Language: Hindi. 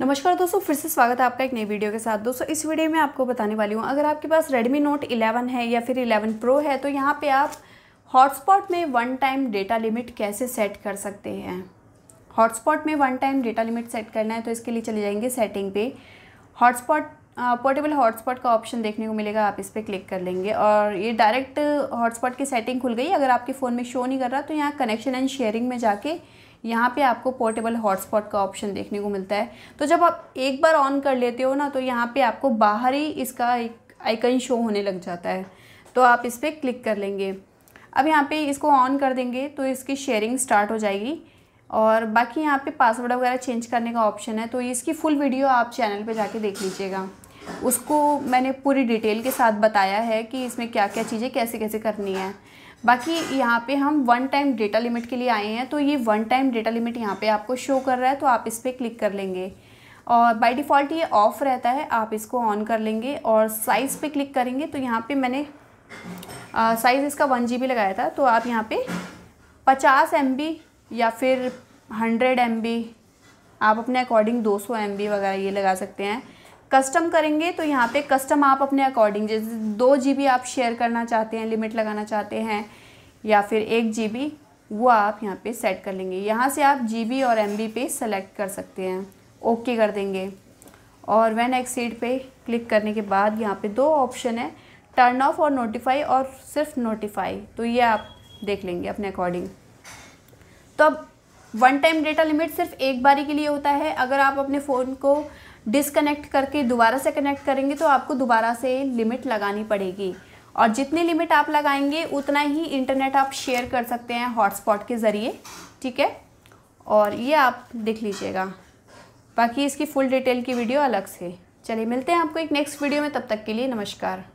नमस्कार दोस्तों फिर से स्वागत है आपका एक नई वीडियो के साथ दोस्तों इस वीडियो में आपको बताने वाली हूँ अगर आपके पास Redmi Note 11 है या फिर 11 Pro है तो यहाँ पे आप हॉटस्पॉट में वन टाइम डेटा लिमिट कैसे सेट कर सकते हैं हॉटस्पॉट में one time data limit set करना है तो इसके लिए चले जाएंगे सेटिंग पे हॉटस्पॉट पोर्टेबल हॉटस्पॉट का ऑप्शन देखने को मिलेगा आप इस पर क्लिक कर लेंगे और ये डायरेक्ट हॉटस्पॉट की सेटिंग खुल गई अगर आपके फ़ोन में शो नहीं कर रहा तो यहाँ कनेक्शन एंड शेयरिंग में जाके यहाँ पे आपको पोर्टेबल हॉटस्पॉट का ऑप्शन देखने को मिलता है तो जब आप एक बार ऑन कर लेते हो ना तो यहाँ पे आपको बाहर ही इसका एक आइकन शो होने लग जाता है तो आप इस पर क्लिक कर लेंगे अब यहाँ पे इसको ऑन कर देंगे तो इसकी शेयरिंग स्टार्ट हो जाएगी और बाकी यहाँ पे पासवर्ड वगैरह चेंज करने का ऑप्शन है तो इसकी फुल वीडियो आप चैनल पे जाके देख लीजिएगा उसको मैंने पूरी डिटेल के साथ बताया है कि इसमें क्या क्या चीज़ें कैसे कैसे करनी है बाकी यहाँ पे हम वन टाइम डेटा लिमिट के लिए आए हैं तो ये वन टाइम डेटा लिमिट यहाँ पे आपको शो कर रहा है तो आप इस पर क्लिक कर लेंगे और बाय डिफ़ॉल्ट ये ऑफ़ रहता है आप इसको ऑन कर लेंगे और साइज़ पे क्लिक करेंगे तो यहाँ पे मैंने साइज़ इसका वन जी लगाया था तो आप यहाँ पे पचास एम या फिर हंड्रेड एम आप अपने अकॉर्डिंग दो सौ वगैरह ये लगा सकते हैं कस्टम करेंगे तो यहाँ पे कस्टम आप अपने अकॉर्डिंग जैसे दो जी आप शेयर करना चाहते हैं लिमिट लगाना चाहते हैं या फिर एक जी वो आप यहाँ पे सेट कर लेंगे यहाँ से आप जी और एम पे सेलेक्ट कर सकते हैं ओके कर देंगे और वैन एक्सीड पे क्लिक करने के बाद यहाँ पे दो ऑप्शन है टर्न ऑफ और नोटिफाई और सिर्फ नोटिफाई तो ये आप देख लेंगे अपने अकॉर्डिंग तो अब वन टाइम डेटा लिमिट सिर्फ एक बारी के लिए होता है अगर आप अपने फ़ोन को डिसकनेक्ट करके दोबारा से कनेक्ट करेंगे तो आपको दोबारा से लिमिट लगानी पड़ेगी और जितनी लिमिट आप लगाएंगे उतना ही इंटरनेट आप शेयर कर सकते हैं हॉटस्पॉट के ज़रिए ठीक है और ये आप देख लीजिएगा बाकी इसकी फुल डिटेल की वीडियो अलग से चलिए मिलते हैं आपको एक नेक्स्ट वीडियो में तब तक के लिए नमस्कार